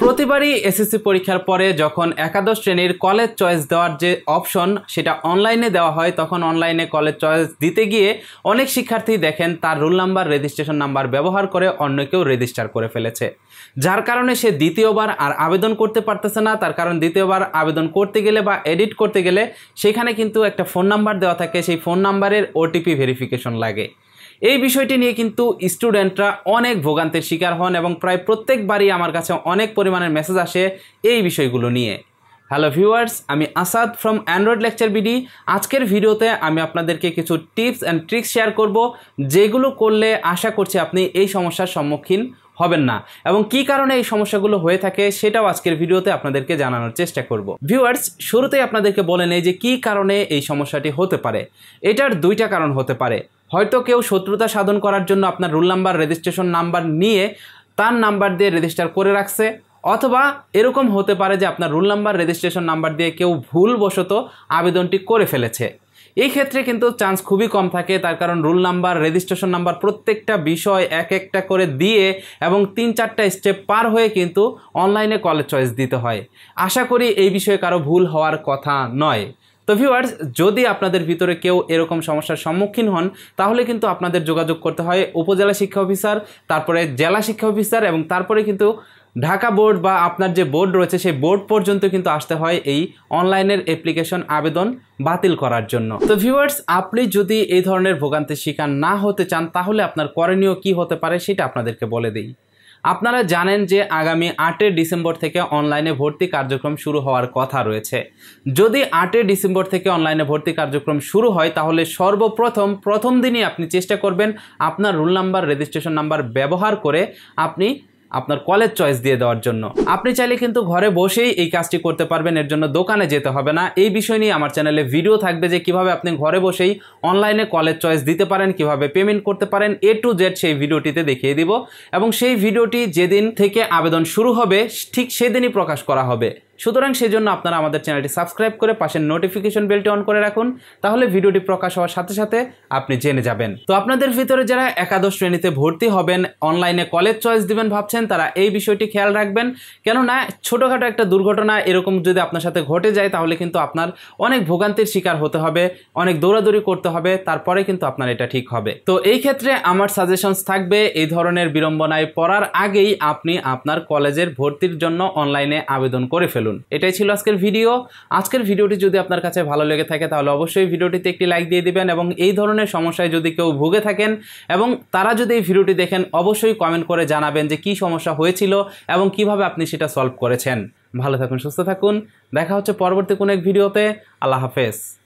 প্রতিবারই এসএসসি পরীক্ষার পরে যখন একাদশ শ্রেণীর কলেজ চয়েস দেওয়ার যে অপশন সেটা অনলাইনে দেওয়া হয় তখন অনলাইনে কলেজ চয়েস দিতে গিয়ে অনেক শিক্ষার্থী দেখেন তার রোল নাম্বার রেজিস্ট্রেশন নাম্বার ব্যবহার করে অন্য কেউ রেজিস্টার করে ফেলেছে যার কারণে সে দ্বিতীয়বার আর আবেদন করতে পারতেছে না তার কারণ দ্বিতীয়বার আবেদন করতে গেলে বা এডিট করতে গেলে সেখানে কিন্তু একটা ফোন নাম্বার দেওয়া থাকে সেই ফোন নাম্বারের ওটিপি ভেরিফিকেশন লাগে এই বিষয়টি নিয়ে কিন্তু স্টুডেন্টরা অনেক ভোগান্তির শিকার হন এবং প্রায় প্রত্যেকবারই আমার কাছে অনেক পরিমাণের মেসেজ আসে এই বিষয়গুলো নিয়ে হ্যালো ভিউয়ার্স আমি Asad from Android lecture BD আজকের ভিডিওতে আমি আপনাদেরকে কিছু টিপস অ্যান্ড ট্রিক্স শেয়ার করব যেগুলো করলে আশা করছি আপনি এই সমস্যার সম্মুখীন হবেন না এবং কি কারণে এই সমস্যাগুলো হয়ে থাকে সেটাও আজকের ভিডিওতে আপনাদেরকে জানানোর চেষ্টা করব ভিউয়ার্স শুরুতেই আপনাদেরকে বলে নেই যে কি কারণে এই সমস্যাটি হতে পারে এটার দুইটা কারণ হতে পারে হয়তো কেউ শত্রুতা সাধন করার জন্য আপনার রুল নাম্বার রেজিস্ট্রেশন নাম্বার নিয়ে তার নাম্বার দিয়ে রেজিস্টার করে রাখছে অথবা এরকম হতে পারে যে আপনার রুল নাম্বার রেজিস্ট্রেশন নাম্বার দিয়ে কেউ ভুলবশত আবেদনটি করে ফেলেছে এই ক্ষেত্রে কিন্তু চান্স খুবই কম থাকে তার কারণ রুল নাম্বার রেজিস্ট্রেশন নাম্বার প্রত্যেকটা বিষয় এক একটা করে দিয়ে এবং তিন চারটা স্টেপ পার হয়ে কিন্তু অনলাইনে কলেজ চয়েস দিতে হয় আশা করি এই বিষয়ে কারো ভুল হওয়ার কথা নয় তো ভিউয়ার্স যদি আপনাদের ভিতরে কেউ এরকম সমস্যার সম্মুখীন হন তাহলে কিন্তু আপনাদের যোগাযোগ করতে হয় উপজেলা শিক্ষা অফিসার তারপরে জেলা শিক্ষা অফিসার এবং তারপরে কিন্তু ঢাকা বোর্ড বা আপনার যে বোর্ড রয়েছে সেই বোর্ড পর্যন্ত কিন্তু আসতে হয় এই অনলাইনের অ্যাপ্লিকেশন আবেদন বাতিল করার জন্য তো ভিউয়ার্স আপনি যদি এই ধরনের ভোগান্তির শিকার না হতে চান তাহলে আপনার করণীয় কি হতে পারে সেটা আপনাদেরকে বলে দিই আপনারা জানেন যে আগামী আটই ডিসেম্বর থেকে অনলাইনে ভর্তি কার্যক্রম শুরু হওয়ার কথা রয়েছে যদি আটই ডিসেম্বর থেকে অনলাইনে ভর্তি কার্যক্রম শুরু হয় তাহলে সর্বপ্রথম প্রথম দিনই আপনি চেষ্টা করবেন আপনার রোল নাম্বার রেজিস্ট্রেশন নাম্বার ব্যবহার করে আপনি আপনার কলেজ চয়েস দিয়ে দেওয়ার জন্য আপনি চাইলে কিন্তু ঘরে বসেই এই কাজটি করতে পারবেন এর জন্য দোকানে যেতে হবে না এই বিষয় নিয়ে আমার চ্যানেলে ভিডিও থাকবে যে কিভাবে আপনি ঘরে বসেই অনলাইনে কলেজ চয়েস দিতে পারেন কিভাবে পেমেন্ট করতে পারেন এ টু জেড সেই ভিডিওটিতে দেখিয়ে দিব এবং সেই ভিডিওটি যেদিন থেকে আবেদন শুরু হবে ঠিক সেদিনই প্রকাশ করা হবে সুতরাং সেই জন্য আপনারা আমাদের চ্যানেলটি সাবস্ক্রাইব করে পাশের নোটিফিকেশন বেলটি অন করে রাখুন তাহলে ভিডিওটি প্রকাশ হওয়ার সাথে সাথে আপনি জেনে যাবেন তো আপনাদের ভিতরে যারা একাদশ শ্রেণীতে ভর্তি হবেন অনলাইনে কলেজ চয়েস দিবেন ভাবছেন তারা এই বিষয়টি খেয়াল রাখবেন কেননা ছোটোখাটো একটা দুর্ঘটনা এরকম যদি আপনার সাথে ঘটে যায় তাহলে কিন্তু আপনার অনেক ভোগান্তির শিকার হতে হবে অনেক দৌড়াদৌড়ি করতে হবে তারপরে কিন্তু আপনার এটা ঠিক হবে তো এই ক্ষেত্রে আমার সাজেশনস থাকবে এই ধরনের বিড়ম্বনায় পড়ার আগেই আপনি আপনার কলেজের ভর্তির জন্য অনলাইনে আবেদন করে ফেলুন করুন এটাই ছিল আজকের ভিডিও আজকের ভিডিওটি যদি আপনার কাছে ভালো লেগে থাকে তাহলে অবশ্যই ভিডিওটিতে একটি লাইক দিয়ে দিবেন এবং এই ধরনের সমস্যায় যদি কেউ ভুগে থাকেন এবং তারা যদি এই ভিডিওটি দেখেন অবশ্যই কমেন্ট করে জানাবেন যে কি সমস্যা হয়েছিল এবং কিভাবে আপনি সেটা সলভ করেছেন ভালো থাকুন সুস্থ থাকুন দেখা হচ্ছে পরবর্তী কোনো এক ভিডিওতে আল্লাহ হাফেজ